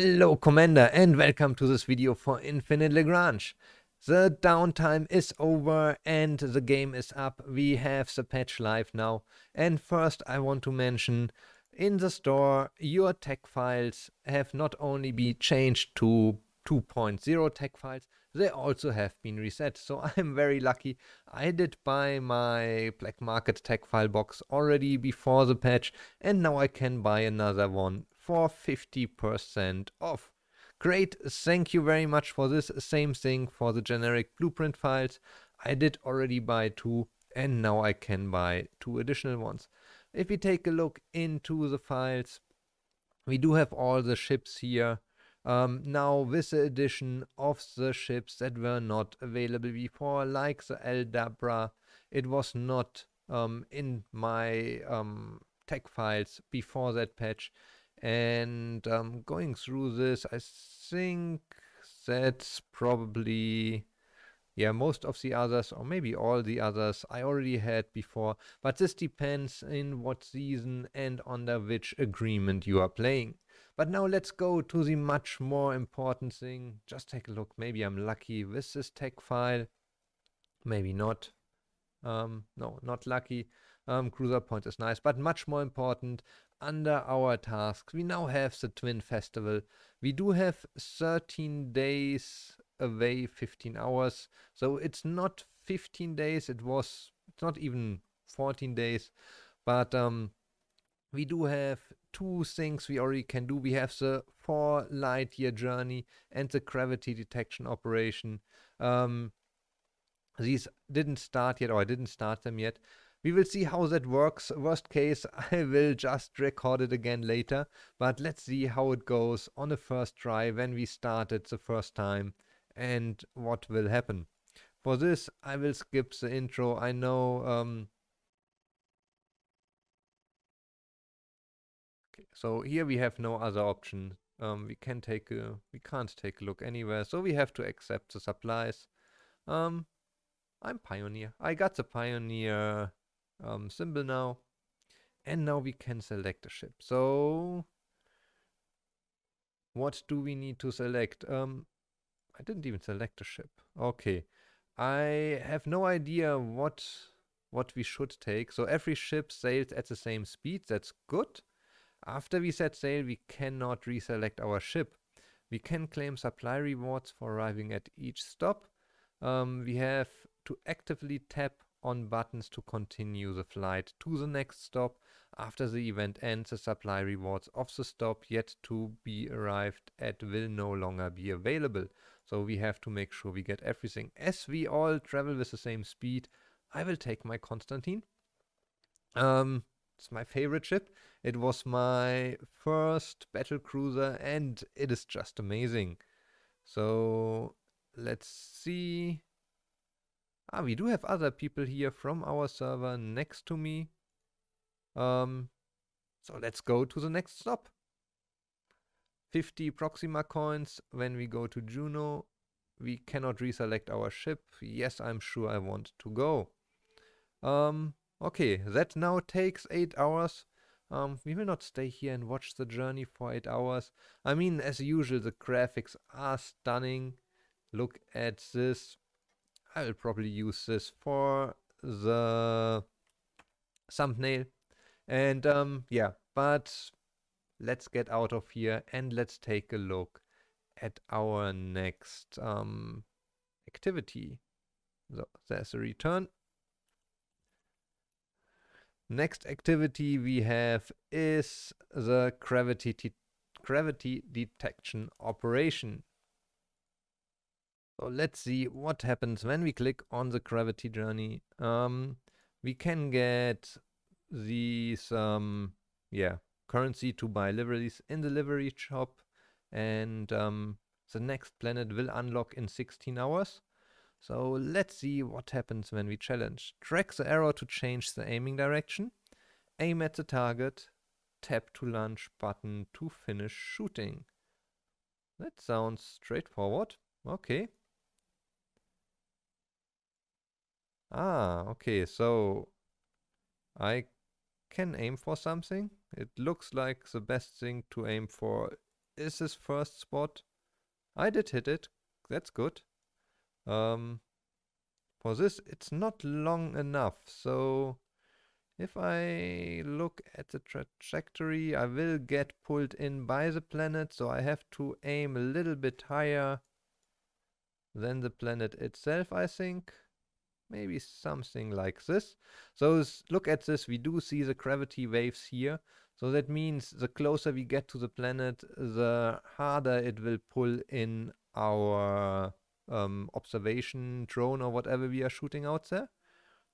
Hello Commander and welcome to this video for Infinite Lagrange. The downtime is over and the game is up. We have the patch live now. And first I want to mention in the store your tech files have not only been changed to 2.0 tech files, they also have been reset. So I'm very lucky. I did buy my black market tech file box already before the patch and now I can buy another one for 50% off. Great, thank you very much for this. Same thing for the generic blueprint files. I did already buy two and now I can buy two additional ones. If we take a look into the files, we do have all the ships here. Um, now with the addition of the ships that were not available before, like the Eldabra, it was not um, in my um, tech files before that patch. And um, going through this, I think that's probably, yeah, most of the others, or maybe all the others I already had before. But this depends in what season and under which agreement you are playing. But now let's go to the much more important thing. Just take a look. Maybe I'm lucky with this tech file. Maybe not. Um, no, not lucky. Um, cruiser point is nice, but much more important under our tasks. We now have the Twin Festival. We do have 13 days away, 15 hours. So it's not 15 days. It was it's not even 14 days. But um, we do have two things we already can do. We have the four light year journey and the gravity detection operation. Um, these didn't start yet, or I didn't start them yet. We will see how that works. Worst case, I will just record it again later. But let's see how it goes on the first try when we start it the first time and what will happen. For this, I will skip the intro. I know... Um, So here we have no other option. Um, we can take a, we can't take a look anywhere, so we have to accept the supplies. Um, I'm Pioneer. I got the Pioneer um, symbol now. And now we can select a ship. So what do we need to select? Um, I didn't even select a ship. Okay. I have no idea what what we should take. So every ship sails at the same speed. That's good. After we set sail, we cannot reselect our ship. We can claim supply rewards for arriving at each stop. Um, we have to actively tap on buttons to continue the flight to the next stop. After the event ends, the supply rewards of the stop yet to be arrived at will no longer be available. So we have to make sure we get everything. As we all travel with the same speed, I will take my Constantine. Um, it's my favorite ship. It was my first battle cruiser and it is just amazing. So let's see. Ah, we do have other people here from our server next to me. Um, so let's go to the next stop. 50 Proxima coins. When we go to Juno, we cannot reselect our ship. Yes, I'm sure I want to go. Um, okay, that now takes 8 hours. Um, we will not stay here and watch the journey for 8 hours. I mean, as usual, the graphics are stunning. Look at this. I will probably use this for the thumbnail. And um, yeah, but let's get out of here and let's take a look at our next um, activity. So there's a return. Next activity we have is the gravity, gravity detection operation. So let's see what happens when we click on the gravity journey. Um, we can get these um, yeah currency to buy liveries in the livery shop and um, the next planet will unlock in 16 hours. So let's see what happens when we challenge. Track the arrow to change the aiming direction. Aim at the target. Tap to launch button to finish shooting. That sounds straightforward. Okay. Ah, okay, so I can aim for something. It looks like the best thing to aim for is this first spot. I did hit it. That's good. Um, for this, it's not long enough. So if I look at the trajectory, I will get pulled in by the planet. So I have to aim a little bit higher than the planet itself, I think maybe something like this. So look at this, we do see the gravity waves here. So that means the closer we get to the planet, the harder it will pull in our um, observation drone or whatever we are shooting out there.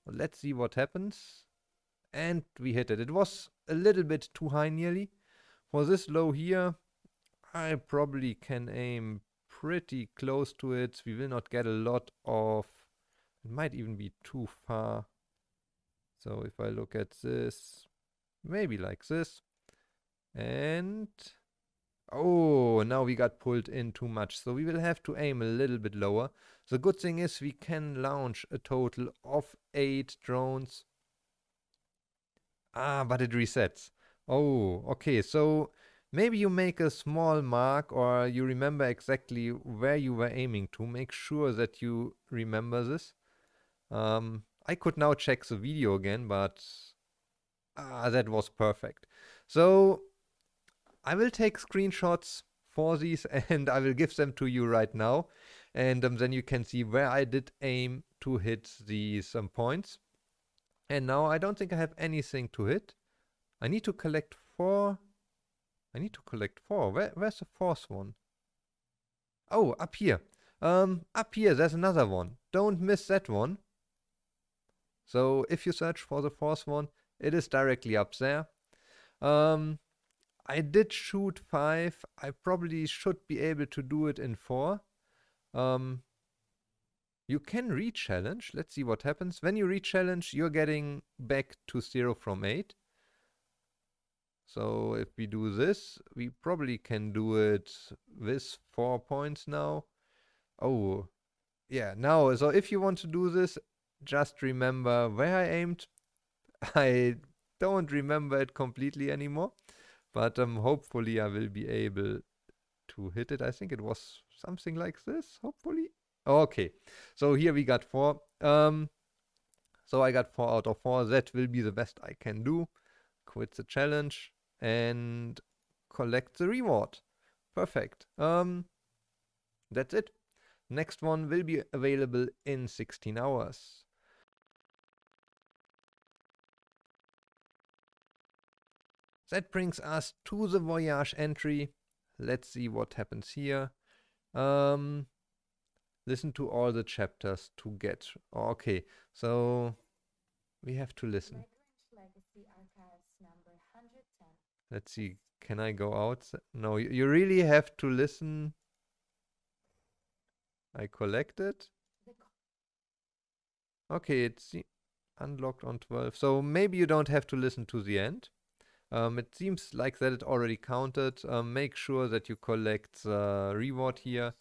Well, let's see what happens. And we hit it. It was a little bit too high nearly. For this low here, I probably can aim pretty close to it. We will not get a lot of it might even be too far. So if I look at this, maybe like this. And oh, now we got pulled in too much. So we will have to aim a little bit lower. The good thing is we can launch a total of eight drones. Ah, but it resets. Oh, okay. So maybe you make a small mark or you remember exactly where you were aiming to. Make sure that you remember this. Um, I could now check the video again, but ah, that was perfect. So I will take screenshots for these and I will give them to you right now. And um, then you can see where I did aim to hit these um, points. And now I don't think I have anything to hit. I need to collect four. I need to collect four. Where, where's the fourth one? Oh, up here. Um, up here, there's another one. Don't miss that one. So if you search for the fourth one, it is directly up there. Um, I did shoot five. I probably should be able to do it in four. Um, you can re-challenge. Let's see what happens. When you re-challenge, you're getting back to zero from eight. So if we do this, we probably can do it with four points now. Oh, yeah, now, so if you want to do this just remember where I aimed. I don't remember it completely anymore, but um, hopefully I will be able to hit it. I think it was something like this, hopefully. Okay, so here we got four. Um, so I got four out of four. That will be the best I can do. Quit the challenge and collect the reward. Perfect. Um, that's it. Next one will be available in 16 hours. That brings us to the Voyage entry. Let's see what happens here. Um, listen to all the chapters to get... Oh, okay, so we have to listen. Let's see, can I go out? No, you really have to listen. I collected. Okay, it's unlocked on 12. So maybe you don't have to listen to the end. Um, it seems like that it already counted. Um, make sure that you collect the reward here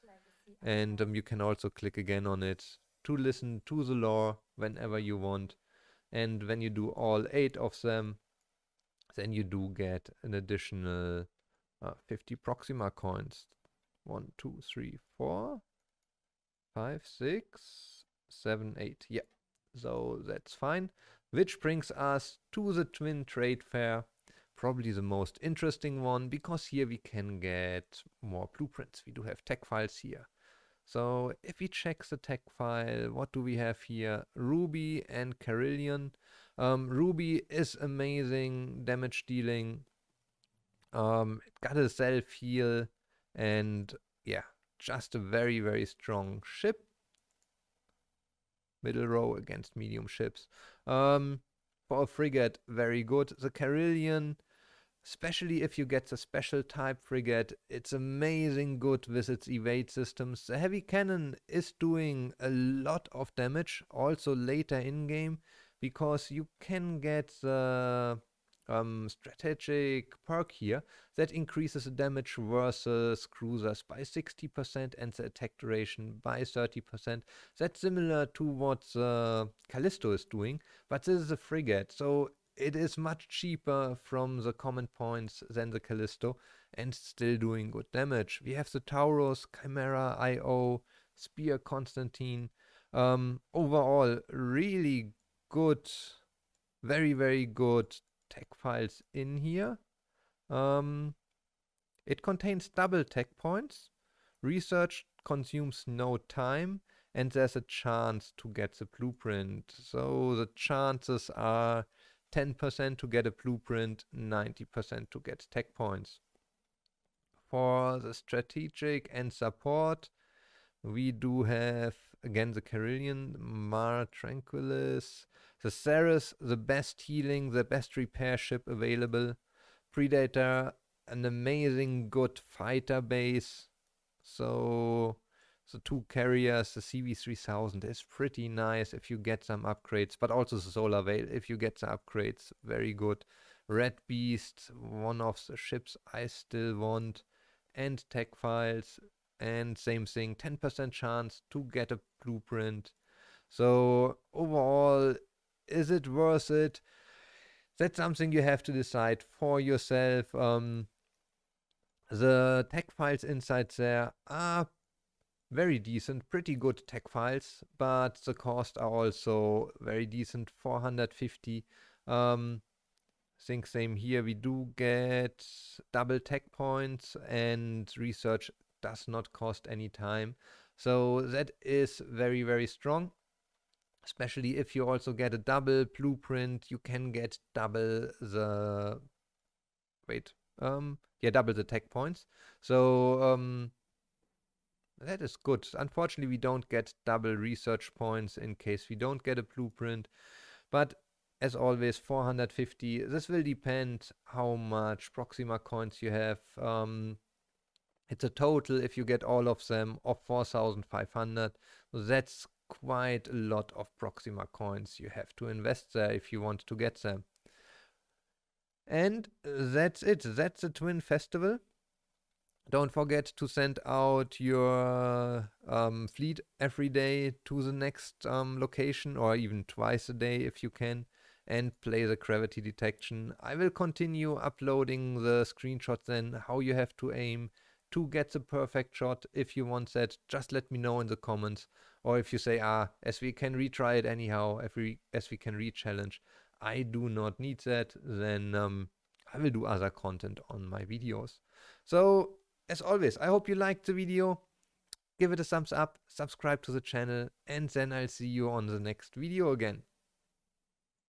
and um, you can also click again on it to listen to the lore whenever you want. And when you do all eight of them, then you do get an additional uh, 50 Proxima coins. One, two, three, four, five, six, seven, eight. Yeah, so that's fine. Which brings us to the Twin Trade Fair probably the most interesting one because here we can get more blueprints. We do have tech files here. So if we check the tech file, what do we have here? Ruby and Carillion. Um, Ruby is amazing damage dealing. Um, it got a self heal and yeah, just a very, very strong ship. Middle row against medium ships. Um, for a frigate, very good. The Carillion especially if you get the special type frigate. It's amazing good with its evade systems. The heavy cannon is doing a lot of damage also later in game because you can get the um, strategic perk here that increases the damage versus cruisers by 60% and the attack duration by 30%. That's similar to what uh, Callisto is doing, but this is a frigate, so it is much cheaper from the common points than the Callisto and still doing good damage. We have the Tauros, Chimera, IO, Spear, Constantine. Um, overall, really good, very, very good tech files in here. Um, it contains double tech points. Research consumes no time and there's a chance to get the blueprint. So the chances are 10% to get a blueprint, 90% to get tech points. For the strategic and support, we do have again the Carillion, Mar Tranquilis, the Ceres, the best healing, the best repair ship available, Predator, an amazing good fighter base. So the two carriers, the CV3000 is pretty nice if you get some upgrades, but also the Solar Veil if you get some upgrades, very good. Red Beast, one of the ships I still want, and tech files, and same thing, 10% chance to get a blueprint. So overall, is it worth it? That's something you have to decide for yourself. Um, the tech files inside there are very decent, pretty good tech files, but the costs are also very decent, 450. Um, I think same here, we do get double tech points and research does not cost any time. So that is very, very strong. Especially if you also get a double blueprint, you can get double the, wait, um, yeah, double the tech points. So um, that is good. Unfortunately, we don't get double research points in case we don't get a blueprint. But as always, 450. This will depend how much Proxima coins you have. Um, it's a total, if you get all of them, of 4,500. that's quite a lot of Proxima coins you have to invest there if you want to get them. And uh, that's it. That's the Twin Festival. Don't forget to send out your um, fleet every day to the next um, location or even twice a day if you can and play the gravity detection. I will continue uploading the screenshots then, how you have to aim to get the perfect shot. If you want that, just let me know in the comments. Or if you say, ah, as we can retry it anyhow, if we, as we can re-challenge, I do not need that, then um, I will do other content on my videos. So as always, I hope you liked the video. Give it a thumbs up, subscribe to the channel, and then I'll see you on the next video again.